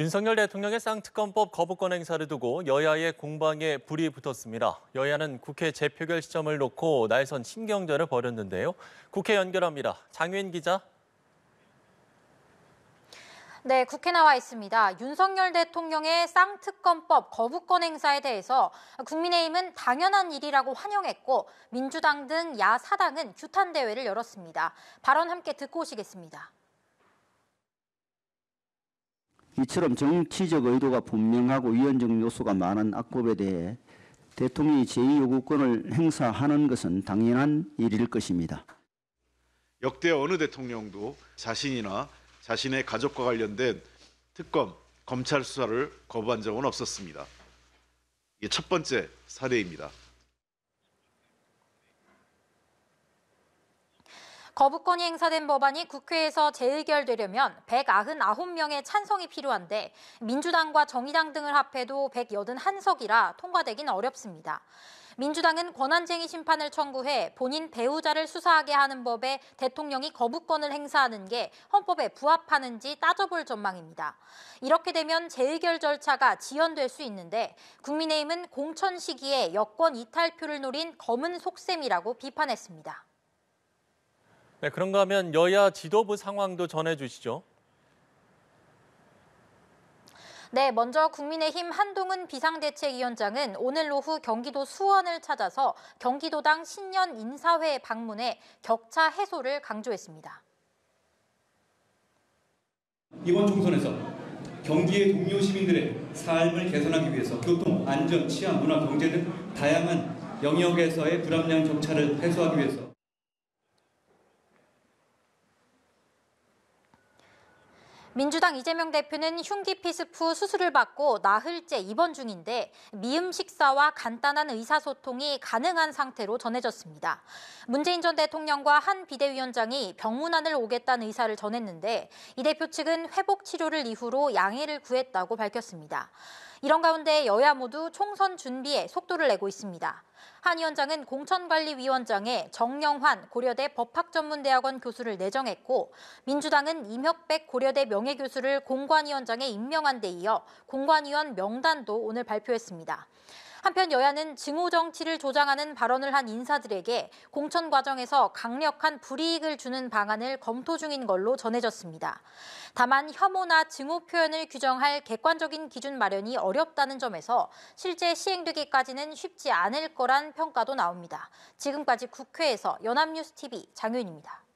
윤석열 대통령의 쌍특검법 거부권 행사를 두고 여야의 공방에 불이 붙었습니다. 여야는 국회 재표결 시점을 놓고 날선 신경전을 벌였는데요. 국회 연결합니다. 장윤 기자. 네, 국회 나와 있습니다. 윤석열 대통령의 쌍특검법 거부권 행사에 대해서 국민의힘은 당연한 일이라고 환영했고 민주당 등 야사당은 규탄 대회를 열었습니다. 발언 함께 듣고 오시겠습니다. 이처럼 정치적 의도가 분명하고 위헌적 요소가 많은 악법에 대해 대통령이 제2요구권을 행사하는 것은 당연한 일일 것입니다. 역대 어느 대통령도 자신이나 자신의 가족과 관련된 특검, 검찰 수사를 거부한 적은 없었습니다. 첫 번째 사례입니다. 거부권이 행사된 법안이 국회에서 재의결되려면 199명의 찬성이 필요한데 민주당과 정의당 등을 합해도 181석이라 통과되긴 어렵습니다. 민주당은 권한쟁의 심판을 청구해 본인 배우자를 수사하게 하는 법에 대통령이 거부권을 행사하는 게 헌법에 부합하는지 따져볼 전망입니다. 이렇게 되면 재의결 절차가 지연될 수 있는데 국민의힘은 공천 시기에 여권 이탈표를 노린 검은 속셈이라고 비판했습니다. 네, 그런가 하면 여야 지도부 상황도 전해주시죠. 네, 먼저 국민의힘 한동훈 비상대책위원장은 오늘 오후 경기도 수원을 찾아서 경기도당 신년 인사회 방문해 격차 해소를 강조했습니다. 이번 총선에서 경기의 동료 시민들의 삶을 개선하기 위해서 교통, 안전, 치안, 문화, 경제 등 다양한 영역에서의 불합리한 격차를 해소하기 위해서 민주당 이재명 대표는 흉기피스프 수술을 받고 나흘째 입원 중인데 미음 식사와 간단한 의사소통이 가능한 상태로 전해졌습니다. 문재인 전 대통령과 한 비대위원장이 병문안을 오겠다는 의사를 전했는데 이 대표 측은 회복 치료를 이후로 양해를 구했다고 밝혔습니다. 이런 가운데 여야 모두 총선 준비에 속도를 내고 있습니다. 한 위원장은 공천관리위원장에 정영환 고려대 법학전문대학원 교수를 내정했고 민주당은 임혁백 고려대 명예교수를 공관위원장에 임명한 데 이어 공관위원 명단도 오늘 발표했습니다. 한편 여야는 증오 정치를 조장하는 발언을 한 인사들에게 공천 과정에서 강력한 불이익을 주는 방안을 검토 중인 걸로 전해졌습니다. 다만 혐오나 증오 표현을 규정할 객관적인 기준 마련이 어렵다는 점에서 실제 시행되기까지는 쉽지 않을 거란 평가도 나옵니다. 지금까지 국회에서 연합뉴스TV 장윤입니다.